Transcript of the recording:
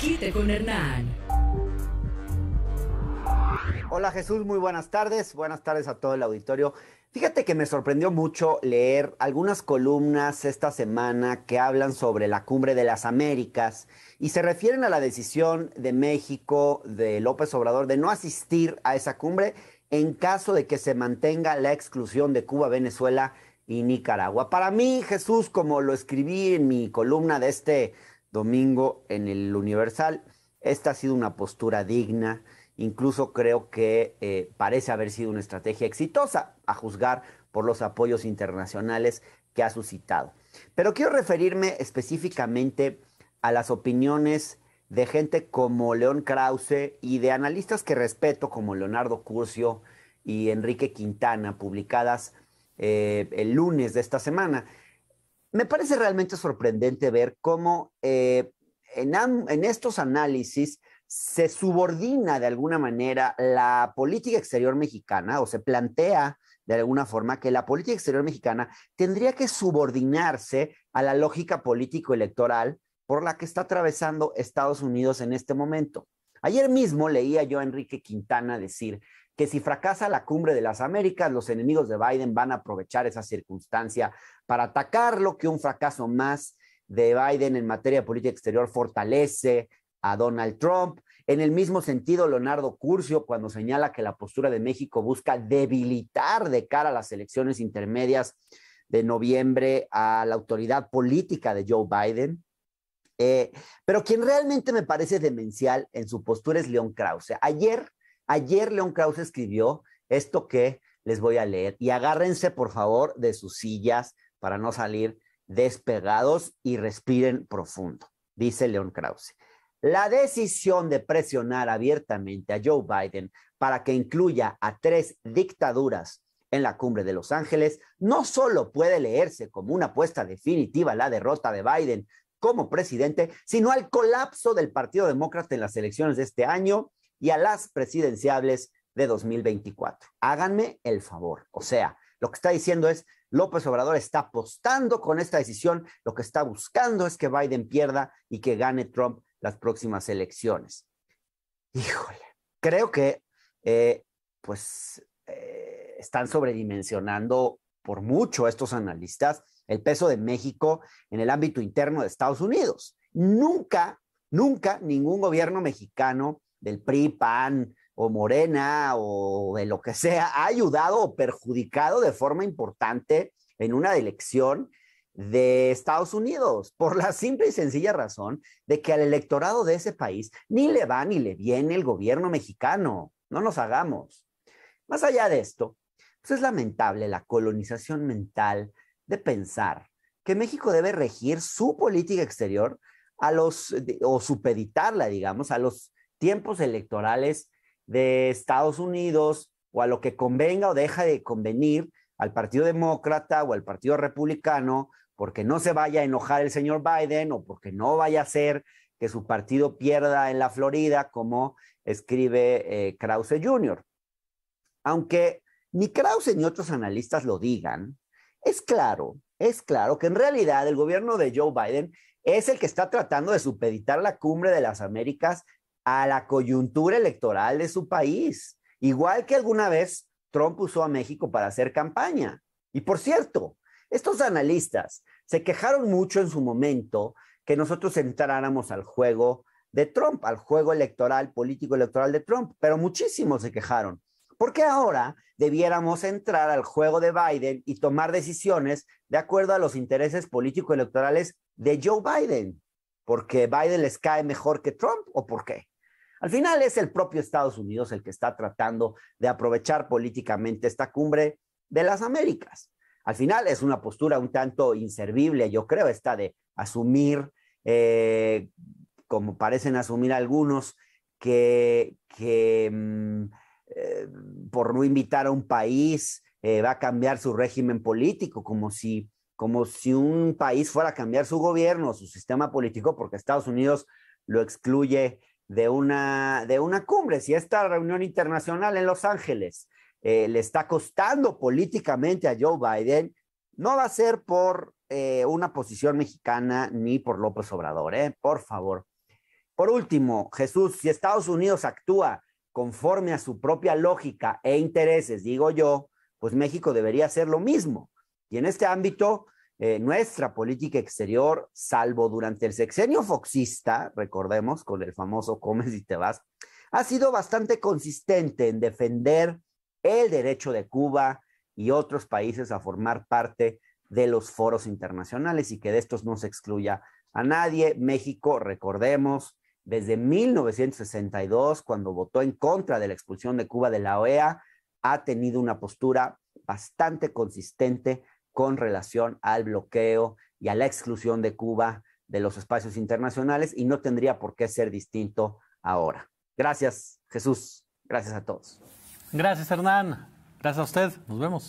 quite con Hernán. Hola Jesús, muy buenas tardes. Buenas tardes a todo el auditorio. Fíjate que me sorprendió mucho leer algunas columnas esta semana que hablan sobre la cumbre de las Américas y se refieren a la decisión de México, de López Obrador, de no asistir a esa cumbre en caso de que se mantenga la exclusión de Cuba, Venezuela y Nicaragua. Para mí, Jesús, como lo escribí en mi columna de este domingo en el Universal. Esta ha sido una postura digna, incluso creo que eh, parece haber sido una estrategia exitosa, a juzgar por los apoyos internacionales que ha suscitado. Pero quiero referirme específicamente a las opiniones de gente como León Krause y de analistas que respeto como Leonardo Curcio y Enrique Quintana, publicadas eh, el lunes de esta semana me parece realmente sorprendente ver cómo eh, en, en, estos análisis se subordina de alguna manera la política exterior mexicana o se plantea de alguna forma que la política exterior mexicana tendría que subordinarse a la lógica político-electoral por la que está atravesando Estados Unidos en este momento. Ayer mismo leía yo a Enrique Quintana decir que si fracasa la cumbre de las Américas, los enemigos de Biden van a aprovechar esa circunstancia para atacarlo, que un fracaso más de Biden en materia política exterior fortalece a Donald Trump. En el mismo sentido, Leonardo Curcio, cuando señala que la postura de México busca debilitar de cara a las elecciones intermedias de noviembre a la autoridad política de Joe Biden, eh, pero quien realmente me parece demencial en su postura es León Krause. Ayer Ayer León Krause escribió esto que les voy a leer y agárrense por favor de sus sillas para no salir despegados y respiren profundo, dice León Krause. La decisión de presionar abiertamente a Joe Biden para que incluya a tres dictaduras en la cumbre de Los Ángeles no solo puede leerse como una apuesta definitiva a la derrota de Biden como presidente, sino al colapso del Partido Demócrata en las elecciones de este año y a las presidenciables de 2024. Háganme el favor. O sea, lo que está diciendo es, López Obrador está apostando con esta decisión, lo que está buscando es que Biden pierda y que gane Trump las próximas elecciones. Híjole, creo que eh, pues eh, están sobredimensionando por mucho estos analistas el peso de México en el ámbito interno de Estados Unidos. Nunca, nunca ningún gobierno mexicano el PRI, PAN o Morena o de lo que sea, ha ayudado o perjudicado de forma importante en una elección de Estados Unidos, por la simple y sencilla razón de que al electorado de ese país ni le va ni le viene el gobierno mexicano. No nos hagamos. Más allá de esto, pues es lamentable la colonización mental de pensar que México debe regir su política exterior a los, o supeditarla, digamos, a los tiempos electorales de Estados Unidos o a lo que convenga o deja de convenir al Partido Demócrata o al Partido Republicano, porque no se vaya a enojar el señor Biden o porque no vaya a ser que su partido pierda en la Florida, como escribe eh, Krause Jr. Aunque ni Krause ni otros analistas lo digan, es claro, es claro que en realidad el gobierno de Joe Biden es el que está tratando de supeditar la cumbre de las Américas a la coyuntura electoral de su país, igual que alguna vez Trump usó a México para hacer campaña. Y por cierto, estos analistas se quejaron mucho en su momento que nosotros entráramos al juego de Trump, al juego electoral, político electoral de Trump, pero muchísimos se quejaron. ¿Por qué ahora debiéramos entrar al juego de Biden y tomar decisiones de acuerdo a los intereses político-electorales de Joe Biden? ¿Porque Biden les cae mejor que Trump o por qué? Al final es el propio Estados Unidos el que está tratando de aprovechar políticamente esta cumbre de las Américas. Al final es una postura un tanto inservible, yo creo, esta de asumir, eh, como parecen asumir algunos, que, mm, eh, por no invitar a un país eh, va a cambiar su régimen político, como si, como si un país fuera a cambiar su gobierno, su sistema político, porque Estados Unidos lo excluye de una, de una cumbre. Si esta reunión internacional en Los Ángeles eh, le está costando políticamente a Joe Biden, no va a ser por eh, una posición mexicana ni por López Obrador, ¿eh? por favor. Por último, Jesús, si Estados Unidos actúa conforme a su propia lógica e intereses, digo yo, pues México debería hacer lo mismo. Y en este ámbito, eh, nuestra política exterior, salvo durante el sexenio foxista, recordemos con el famoso comes y te vas, ha sido bastante consistente en defender el derecho de Cuba y otros países a formar parte de los foros internacionales y que de estos no se excluya a nadie. México, recordemos, desde 1962, cuando votó en contra de la expulsión de Cuba de la OEA, ha tenido una postura bastante consistente con relación al bloqueo y a la exclusión de Cuba de los espacios internacionales y no tendría por qué ser distinto ahora. Gracias, Jesús. Gracias a todos. Gracias, Hernán. Gracias a usted. Nos vemos.